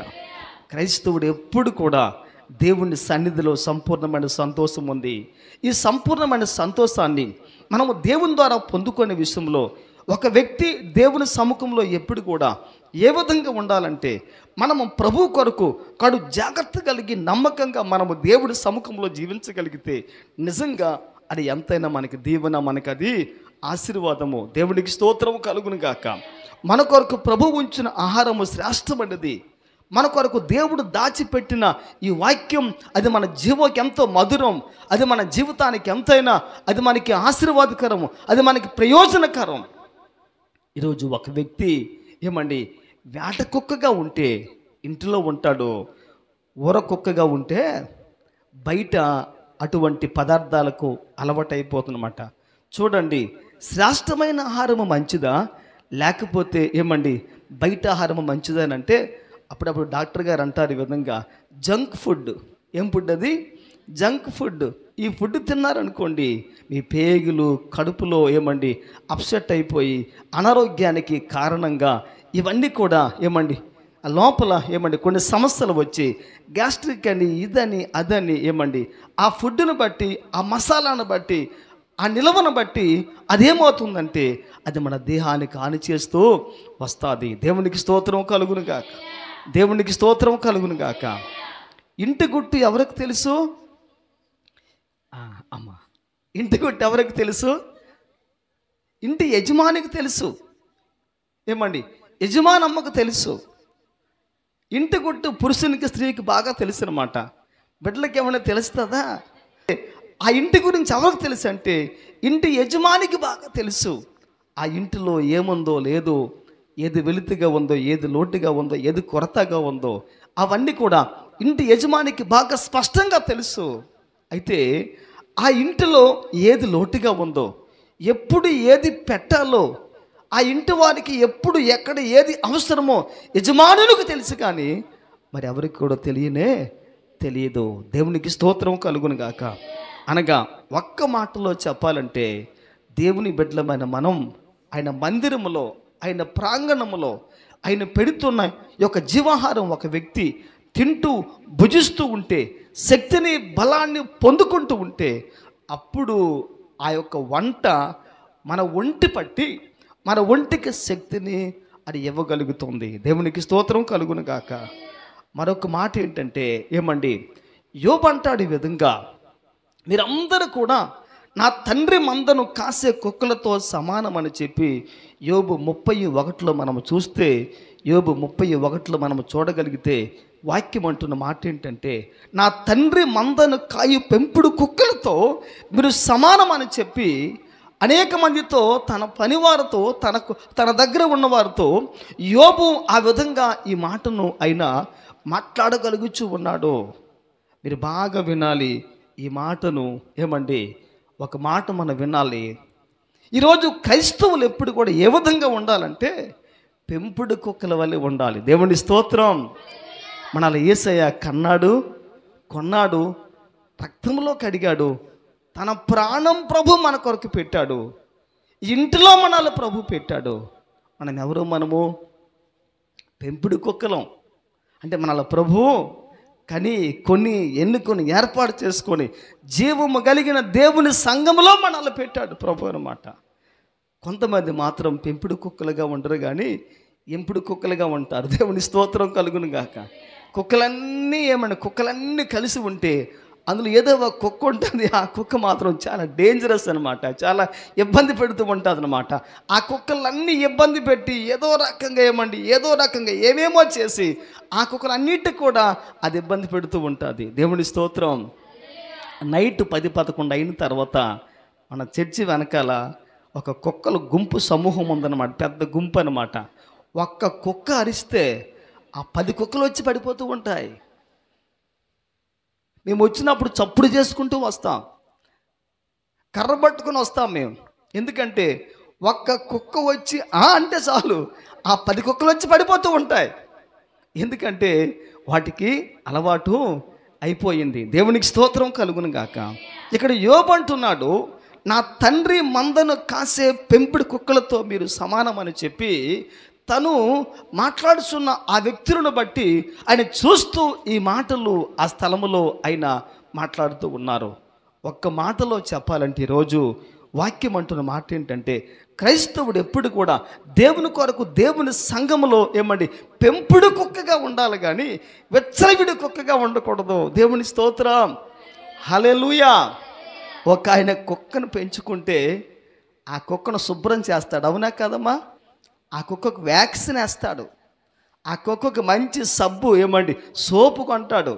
క్రైస్తవుడు ఎప్పుడు కూడా దేవుని సన్నిధిలో సంపూర్ణమైన సంతోషం ఉంది ఈ సంపూర్ణమైన సంతోషాన్ని మనము దేవుని ద్వారా పొందుకునే విషయంలో ఒక వ్యక్తి దేవుని సముఖంలో ఎప్పుడు కూడా ఏ విధంగా ఉండాలంటే మనము ప్రభు కొరకు కడు జాగ్రత్త కలిగి నమ్మకంగా మనము దేవుడి సముఖంలో జీవించగలిగితే నిజంగా అది ఎంతైనా మనకి దీవెన మనకి అది ఆశీర్వాదము దేవుడికి స్తోత్రము కలుగును గాక మన కొరకు ప్రభు ఉంచిన ఆహారము శ్రేష్టమైనది మన కొరకు దేవుడు దాచిపెట్టిన ఈ వాక్యం అది మన జీవోకి ఎంతో మధురం అది మన జీవితానికి ఎంతైనా అది మనకి ఆశీర్వాదకరం అది మనకి ప్రయోజనకరం ఈరోజు ఒక వ్యక్తి ఏమండి వేట కుక్కగా ఉంటే ఇంటిలో ఉంటాడు ఊర కుక్కగా ఉంటే బయట అటువంటి పదార్థాలకు అలవాటైపోతుందన్నమాట చూడండి శ్రేష్టమైన ఆహారము మంచిదా లేకపోతే ఏమండి బయట ఆహారము మంచిదా అని అంటే అప్పుడప్పుడు డాక్టర్ గారు అంటారు ఈ విధంగా జంక్ ఫుడ్ ఏం ఫుడ్ అది జంక్ ఫుడ్ ఈ ఫుడ్ తిన్నారనుకోండి మీ పేగులు కడుపులో ఏమండి అప్సెట్ అయిపోయి అనారోగ్యానికి కారణంగా ఇవన్నీ కూడా ఏమండి లోపల ఏమండి కొన్ని సమస్యలు వచ్చి గ్యాస్ట్రిక్ అని ఇదని అదని ఏమండి ఆ ఫుడ్ను బట్టి ఆ మసాలాను బట్టి ఆ నిలవను బట్టి అదేమవుతుందంటే అది మన దేహానికి హాని చేస్తూ వస్తుంది దేవునికి స్తోత్రం కలుగును గాక దేవునికి స్తోత్రం కలుగును గాక ఇంటి గుట్టు ఎవరికి తెలుసు అమ్మ ఇంటి గుట్టు ఎవరికి తెలుసు ఇంటి యజమానికి తెలుసు ఏమండి యజమాని అమ్మకు తెలుసు ఇంటి కొట్టు పురుషునికి స్త్రీకి బాగా తెలుసు అనమాట బిడ్డలకి ఏమైనా తెలుస్తుందా ఆ ఇంటి గురించి ఎవరికి తెలుసు అంటే ఇంటి యజమానికి బాగా తెలుసు ఆ ఇంటిలో ఏముందో లేదో ఏది వెలుతుగా ఉందో ఏది లోటుగా ఉందో ఏది కొరతగా ఉందో అవన్నీ కూడా ఇంటి యజమానికి బాగా స్పష్టంగా తెలుసు అయితే ఆ ఇంటిలో ఏది లోటుగా ఉందో ఎప్పుడు ఏది పెట్టాలో ఆ ఇంటి వారికి ఎప్పుడు ఎక్కడ ఏది అవసరమో యజమానులకు తెలుసు కానీ మరి ఎవరికి కూడా తెలియనే తెలియదు దేవునికి స్తోత్రం కలుగును గాక అనగా ఒక్క మాటలో చెప్పాలంటే దేవుని బిడ్డలమైన మనం ఆయన మందిరములో ఆయన ప్రాంగణములో ఆయన పెడుతున్న యొక్క జీవాహారం ఒక వ్యక్తి తింటూ భుజిస్తూ ఉంటే శక్తిని బలాన్ని పొందుకుంటూ ఉంటే అప్పుడు ఆ యొక్క వంట మన ఒంటి పట్టి మన ఒంటికి శక్తిని అది ఇవ్వగలుగుతుంది దేవునికి స్తోత్రం కలుగును గాక మరొక మాట ఏంటంటే ఏమండి యోబంటాడు విధంగా మీరందరూ కూడా నా తండ్రి మందను కాసే కుక్కలతో సమానమని చెప్పి యోబు ముప్పై ఒకటిలో మనము చూస్తే యోబు ముప్పై ఒకటిలో మనము చూడగలిగితే వాక్యం అంటున్న మాట ఏంటంటే నా తండ్రి మందను కాయు పెంపుడు కుక్కలతో మీరు సమానమని చెప్పి అనేక మందితో తన పనివారితో తనకు తన దగ్గర ఉన్నవారితో యోబు ఆ విధంగా ఈ మాటను ఆయన మాట్లాడగలుగుచూ ఉన్నాడు మీరు బాగా వినాలి ఈ మాటను ఏమండి ఒక మాట మనం వినాలి ఈరోజు క్రైస్తవులు ఎప్పుడు కూడా ఏ విధంగా ఉండాలంటే పెంపుడు కుక్కల వల్లే ఉండాలి దేవుని స్తోత్రం మనల్ని ఏసయ్య కన్నాడు కొన్నాడు రక్తంలో కడిగాడు తన ప్రాణం ప్రభు మన కొరకు పెట్టాడు ఇంటిలో మనల్ని ప్రభు పెట్టాడు మనం ఎవరు మనము పెంపుడు కుక్కలం అంటే మనల్ని ప్రభు కని కొన్ని ఎన్నుకొని ఏర్పాటు చేసుకొని జీవము కలిగిన దేవుని సంఘంలో మనల్ని పెట్టాడు ప్రభు అనమాట కొంతమంది మాత్రం పెంపుడు కుక్కలుగా ఉండరు కానీ ఎంపుడు కుక్కలుగా ఉంటారు దేవుని స్తోత్రం కలుగును గాక కుక్కలన్నీ ఏమన్నా కుక్కలన్నీ కలిసి ఉంటే అందులో ఏదో ఒక కుక్క ఉంటుంది ఆ కుక్క మాత్రం చాలా డేంజరస్ అనమాట చాలా ఇబ్బంది పెడుతూ ఉంటుంది అనమాట ఆ కుక్కలన్నీ ఇబ్బంది పెట్టి ఏదో రకంగా ఏమండి ఏదో రకంగా ఏమేమో చేసి ఆ కుక్కలన్నిటికి కూడా అది ఇబ్బంది పెడుతూ ఉంటుంది దేవుని స్తోత్రం నైట్ పది పదకొండు అయిన తర్వాత మన చర్చి వెనకాల ఒక కుక్కల గుంపు సమూహం ఉందన్నమాట పెద్ద గుంపు అనమాట ఒక్క కుక్క అరిస్తే ఆ పది కుక్కలు వచ్చి పడిపోతూ ఉంటాయి మేము వచ్చినప్పుడు చప్పుడు చేసుకుంటూ వస్తాం కర్ర పట్టుకుని వస్తాం మేము ఎందుకంటే ఒక్క కుక్క వచ్చి ఆ అంటే చాలు ఆ పది కుక్కలు వచ్చి పడిపోతూ ఉంటాయి ఎందుకంటే వాటికి అలవాటు అయిపోయింది దేవునికి స్తోత్రం కలుగును గాక ఇక్కడ యోబంటున్నాడు నా తండ్రి మందను కాసే పెంపుడు కుక్కలతో మీరు సమానమని చెప్పి తను మాట్లాడుతున్న ఆ వ్యక్తులను బట్టి ఆయన చూస్తూ ఈ మాటలు ఆ స్థలములో ఆయన మాట్లాడుతూ ఉన్నారు ఒక్క మాటలో చెప్పాలంటే ఈరోజు వాక్యం అంటున్న మాట ఏంటంటే క్రైస్తవుడు ఎప్పుడు కూడా దేవుని కొరకు దేవుని సంఘములో ఏమండి పెంపుడు కుక్కగా ఉండాలి కానీ వెచ్చవిడి కుక్కగా ఉండకూడదు దేవుని స్తోత్రం హలెలుయా ఒక ఆయన కుక్కను పెంచుకుంటే ఆ కుక్కను శుభ్రం చేస్తాడు అవునా కదమ్మా ఆ కుక్కకు వ్యాక్సిన్ వేస్తాడు ఆ కుక్కకు మంచి సబ్బు ఏమండి సోపు కొంటాడు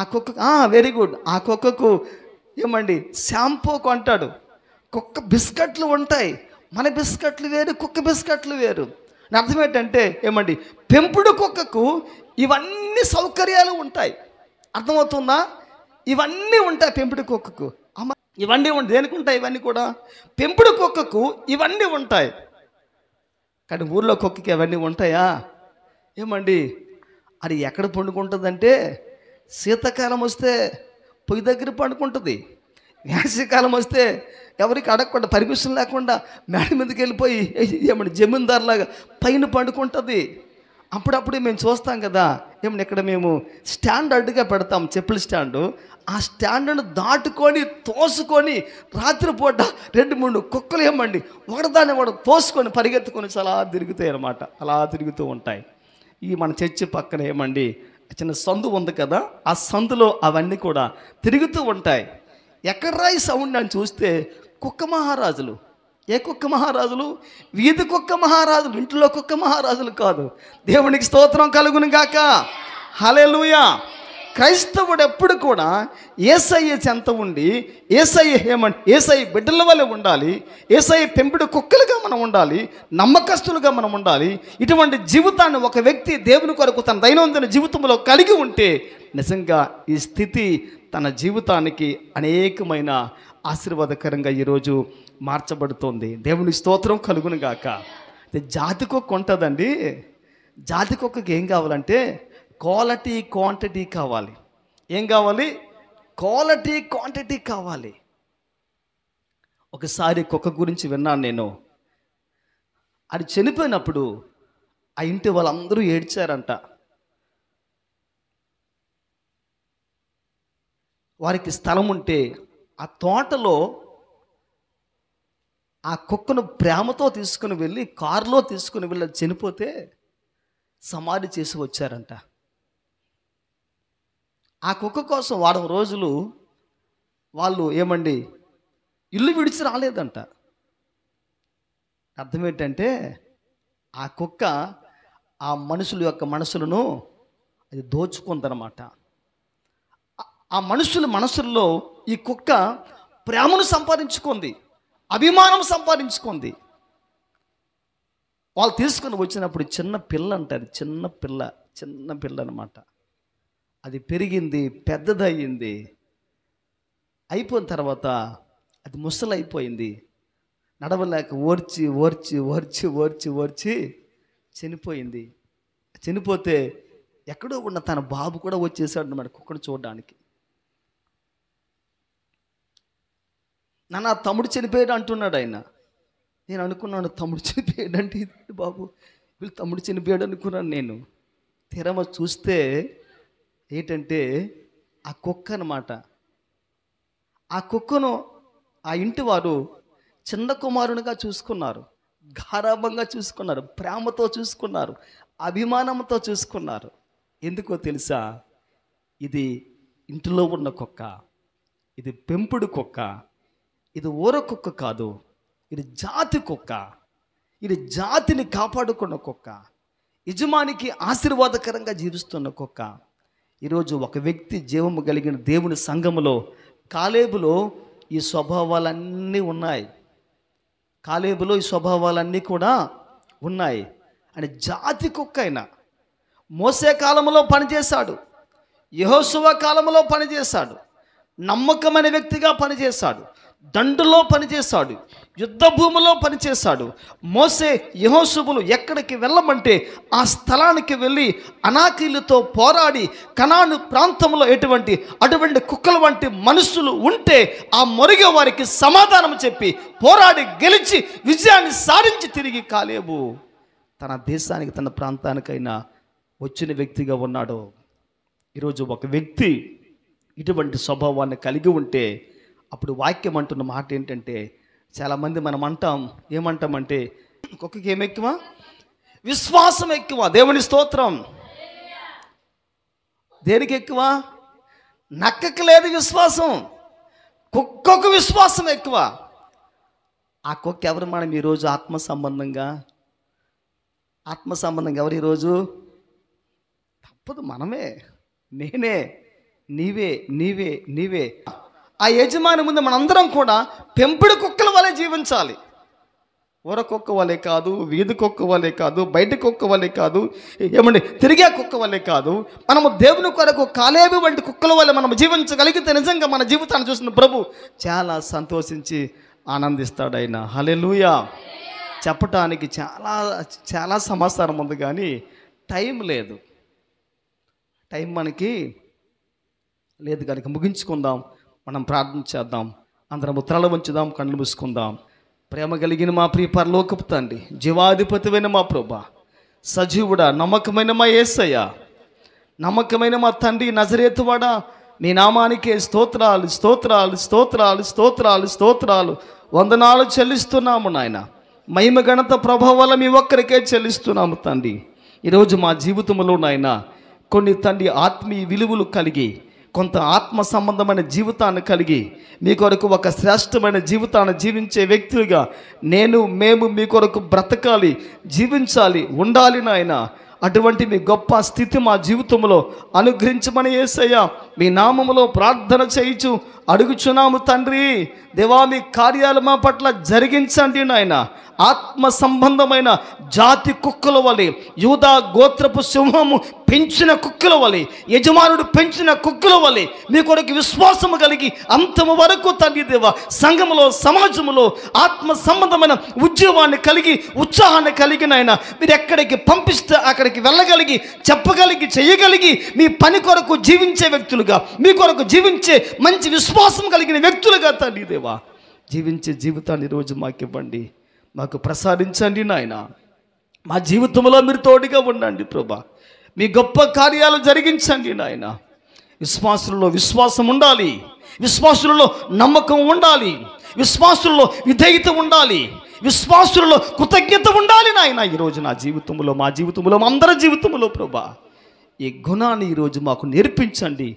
ఆ కుక్కకు వెరీ గుడ్ ఆ కుక్కకు ఏమండి షాంపూ కొంటాడు కుక్క బిస్కెట్లు ఉంటాయి మన బిస్కెట్లు వేరు కుక్క బిస్కెట్లు వేరు నా అర్థం ఏంటంటే ఏమండి పెంపుడు కుక్కకు ఇవన్నీ సౌకర్యాలు ఉంటాయి అర్థమవుతుందా ఇవన్నీ ఉంటాయి పెంపుడు కుక్కకు అమ్మ ఇవన్నీ దేనికి ఉంటాయి ఇవన్నీ కూడా పెంపుడు కుక్కకు ఇవన్నీ ఉంటాయి కానీ ఊర్లో కుక్కకి అవన్నీ ఉంటాయా ఏమండి అది ఎక్కడ పండుకుంటుందంటే శీతాకాలం వస్తే పొయ్యి దగ్గర పండుకుంటుంది వేసవికాలం వస్తే ఎవరికి అడగకుండా పర్మిషన్ లేకుండా మేడ మీదకి వెళ్ళిపోయి ఏమండి జమీందారులాగా పైన పండుకుంటుంది అప్పుడప్పుడు మేము చూస్తాం కదా ఏమన్నా ఇక్కడ మేము స్టాండ్ అడ్డుగా పెడతాం చెప్పుల స్టాండు ఆ స్టాండ్ను దాటుకొని తోసుకొని రాత్రిపూట రెండు మూడు కుక్కలు ఏమండి ఒకదాన్ని ఒకటి తోసుకొని పరిగెత్తుకొని అలా తిరుగుతాయి అనమాట అలా తిరుగుతూ ఉంటాయి ఈ మన చర్చి పక్కన ఏమండి చిన్న సందు ఉంది కదా ఆ సందులో అవన్నీ కూడా తిరుగుతూ ఉంటాయి ఎక్కడ రాయి సౌండ్ అని చూస్తే కుక్క మహారాజులు ఏ కుక్క మహారాజులు వీధి కుక్క మహారాజులు ఇంట్లో కుక్క మహారాజులు కాదు దేవునికి స్తోత్రం కలుగును గాక హలెలుయా క్రైస్తవుడు ఎప్పుడు కూడా ఏసయ్య చెంత ఉండి ఏసయ్య హేమంట్ ఏసఐ బిడ్డల వల్ల ఉండాలి ఏసఐ పెంపుడు కుక్కలుగా మనం ఉండాలి నమ్మకస్తులుగా మనం ఉండాలి ఇటువంటి జీవితాన్ని ఒక వ్యక్తి దేవుని కొరకు తన దైనందిన జీవితంలో కలిగి ఉంటే నిజంగా ఈ స్థితి తన జీవితానికి అనేకమైన ఆశీర్వాదకరంగా ఈరోజు మార్చబడుతోంది దేవుని స్తోత్రం కలుగును గాక జాతికొక్క ఉంటుందండి జాతికొక్కకి ఏం కావాలంటే క్వాలిటీ క్వాంటిటీ కావాలి ఏం కావాలి క్వాలిటీ క్వాంటిటీ కావాలి ఒకసారి కుక్క గురించి విన్నాను నేను అది చనిపోయినప్పుడు ఆ ఇంటి వాళ్ళందరూ ఏడ్చారంట వారికి స్థలం ఉంటే ఆ తోటలో ఆ కుక్కను ప్రేమతో తీసుకుని వెళ్ళి కారులో తీసుకుని వెళ్ళి చనిపోతే సమాధి చేసి వచ్చారంట ఆ కుక్క కోసం వారం రోజులు వాళ్ళు ఏమండి ఇల్లు విడిచి రాలేదంట అర్థం ఏంటంటే ఆ కుక్క ఆ మనుషుల యొక్క మనసులను అది దోచుకుందనమాట ఆ మనుషుల మనసుల్లో ఈ కుక్క ప్రేమను సంపాదించుకుంది అభిమానం సంపాదించుకుంది వాళ్ళు తీసుకుని వచ్చినప్పుడు చిన్న పిల్ల అంటారు చిన్న పిల్ల చిన్న పిల్ల అనమాట అది పెరిగింది పెద్దదయ్యింది అయిపోయిన తర్వాత అది ముసలైపోయింది నడవలేక ఓర్చి ఓర్చి ఓర్చి ఓర్చి ఓర్చి చనిపోయింది చనిపోతే ఎక్కడో ఉన్న తన బాబు కూడా వచ్చేసాడు అనమాట కుక్కను చూడడానికి నా తమ్ముడు చనిపోయాడు అంటున్నాడు ఆయన నేను అనుకున్నాను తమ్ముడు చనిపోయాడు అంటే బాబు వీళ్ళు తమ్ముడు చనిపోయాడు అనుకున్నాను నేను తెరమ చూస్తే ఏంటంటే ఆ కుక్క అనమాట ఆ కుక్కను ఆ ఇంటి వారు చిన్న కుమారునిగా చూసుకున్నారు గారాభంగా చూసుకున్నారు ప్రేమతో చూసుకున్నారు అభిమానంతో చూసుకున్నారు ఎందుకో తెలుసా ఇది ఇంటిలో ఉన్న కుక్క ఇది పెంపుడు కుక్క ఇది కుక్క కాదు ఇది జాతి కుక్క ఇది జాతిని కాపాడుకున్న కుక్క యజమానికి ఆశీర్వాదకరంగా జీవిస్తున్న కుక్క ఈరోజు ఒక వ్యక్తి జీవము కలిగిన దేవుని సంఘములో కాలేబులో ఈ స్వభావాలన్నీ ఉన్నాయి కాలేబులో ఈ స్వభావాలన్నీ కూడా ఉన్నాయి అని జాతి కుక్క అయినా మోసే కాలంలో పనిచేశాడు యహోశువ కాలంలో పనిచేశాడు నమ్మకమైన వ్యక్తిగా పనిచేశాడు దండులో పనిచేశాడు యుద్ధ భూమిలో పనిచేశాడు మోసే యహోశుభులు ఎక్కడికి వెళ్ళమంటే ఆ స్థలానికి వెళ్ళి అనాకీలతో పోరాడి కణాను ప్రాంతంలో ఎటువంటి అటువంటి కుక్కల వంటి మనుషులు ఉంటే ఆ మొరిగే వారికి సమాధానం చెప్పి పోరాడి గెలిచి విజయాన్ని సాధించి తిరిగి కాలేబు తన దేశానికి తన ప్రాంతానికైనా వచ్చిన వ్యక్తిగా ఉన్నాడు ఈరోజు ఒక వ్యక్తి ఇటువంటి స్వభావాన్ని కలిగి ఉంటే అప్పుడు వాక్యం అంటున్న మాట ఏంటంటే చాలామంది మనం అంటాం ఏమంటామంటే కుక్కకి ఏం ఎక్కువ విశ్వాసం ఎక్కువ దేవుని స్తోత్రం దేనికి ఎక్కువ నక్కకి లేదు విశ్వాసం కుక్కకు విశ్వాసం ఎక్కువ ఆ కుక్క ఎవరు మనం ఈరోజు ఆత్మ సంబంధంగా ఆత్మ సంబంధంగా ఎవరు ఈరోజు తప్పదు మనమే నేనే నీవే నీవే నీవే ఆ యజమాని ముందు మనందరం కూడా పెంపుడు కుక్కల వలె జీవించాలి ఊరకొక్క వలె కాదు వీధి కుక్క వలె కాదు బయట కుక్క వలె కాదు ఏమండి తిరిగే కుక్క వలె కాదు మనము దేవుని కొరకు కాలేవి వంటి కుక్కల వల్ల మనం జీవించగలిగితే నిజంగా మన జీవితాన్ని చూసిన ప్రభు చాలా సంతోషించి ఆనందిస్తాడు ఆయన హలెలుయా చెప్పటానికి చాలా చాలా సమాచారం ఉంది కానీ టైం లేదు టైం మనకి లేదు కనుక ముగించుకుందాం మనం ప్రార్థన చేద్దాం అందరం ఉత్తరాలు ఉంచుదాం కళ్ళు మూసుకుందాం ప్రేమ కలిగిన మా ప్రియ పరలోకపు తండ్రి జీవాధిపతివైన మా ప్రభ సజీవుడా నమ్మకమైన మా ఏసయ్య నమ్మకమైన మా తండ్రి నజరేతువాడ నీ నామానికే స్తోత్రాలు స్తోత్రాలు స్తోత్రాలు స్తోత్రాలు స్తోత్రాలు వందనాలు చెల్లిస్తున్నాము నాయన మహిమ గణత ప్రభావాల మీ ఒక్కరికే చెల్లిస్తున్నాము తండ్రి ఈరోజు మా జీవితంలో నాయన కొన్ని తండ్రి ఆత్మీయ విలువలు కలిగి కొంత ఆత్మ సంబంధమైన జీవితాన్ని కలిగి మీ కొరకు ఒక శ్రేష్టమైన జీవితాన్ని జీవించే వ్యక్తులుగా నేను మేము మీ కొరకు బ్రతకాలి జీవించాలి ఉండాలి నాయన అటువంటి మీ గొప్ప స్థితి మా జీవితంలో అనుగ్రహించమని ఏసయ్యా మీ నామములో ప్రార్థన చేయించు అడుగుచున్నాము తండ్రి దేవా మీ కార్యాలు మా పట్ల జరిగించండి నాయన ఆత్మ సంబంధమైన జాతి కుక్కల వలె యూదా గోత్రపు సింహము పెంచిన కుక్కల వలె యజమానుడు పెంచిన కుక్కల వలె మీ కొరకు విశ్వాసము కలిగి అంతము వరకు తండ్రి దేవ సంఘములో సమాజంలో ఆత్మ సంబంధమైన ఉద్యోగాన్ని కలిగి ఉత్సాహాన్ని కలిగిన ఆయన మీరు ఎక్కడికి పంపిస్తే అక్కడికి వెళ్ళగలిగి చెప్పగలిగి చేయగలిగి మీ పని కొరకు జీవించే వ్యక్తులుగా మీ కొరకు జీవించే మంచి విశ్వాసం కలిగిన వ్యక్తులుగా తండ్రి దేవ జీవించే జీవితాన్ని ఈరోజు మాకివ్వండి మాకు ప్రసాదించండి నాయన మా జీవితంలో మీరు తోడుగా ఉండండి ప్రభా మీ గొప్ప కార్యాలు జరిగించండి నాయన విశ్వాసులలో విశ్వాసం ఉండాలి విశ్వాసులలో నమ్మకం ఉండాలి విశ్వాసులలో విధేయత ఉండాలి విశ్వాసులలో కృతజ్ఞత ఉండాలి నాయన ఈరోజు నా జీవితంలో మా జీవితంలో అందరి జీవితంలో ప్రభా ఈ గుణాన్ని ఈరోజు మాకు నేర్పించండి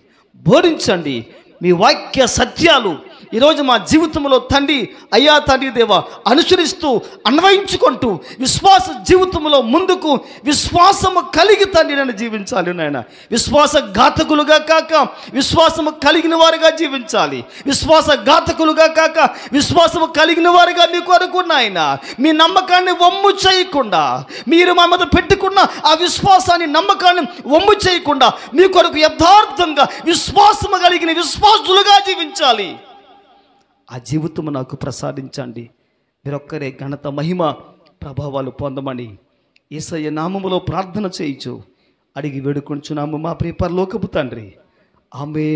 బోధించండి మీ వాక్య సత్యాలు ఈరోజు మా జీవితంలో తండ్రి అయ్యా తండ్రి దేవ అనుసరిస్తూ అన్వయించుకుంటూ విశ్వాస జీవితంలో ముందుకు విశ్వాసము కలిగి తండ్రి నన్ను జీవించాలి నాయన విశ్వాస ఘాతకులుగా కాక విశ్వాసము కలిగిన వారుగా జీవించాలి విశ్వాస ఘాతకులుగా కాక విశ్వాసము కలిగిన వారుగా మీ కొరకు నాయన మీ నమ్మకాన్ని వమ్ము చేయకుండా మీరు మా మీద పెట్టుకున్న ఆ విశ్వాసాన్ని నమ్మకాన్ని వమ్ము చేయకుండా మీ కొరకు యథార్థంగా విశ్వాసము కలిగిన విశ్వాసులుగా జీవించాలి ఆ జీవితం నాకు ప్రసాదించండి మీరొక్కరే ఘనత మహిమ ప్రభావాలు పొందమని ఈసయ్య నామములో ప్రార్థన చేయించు అడిగి వేడుకొంచున్నాము మా ప్రియ పరలోకపు తండ్రి ఆమె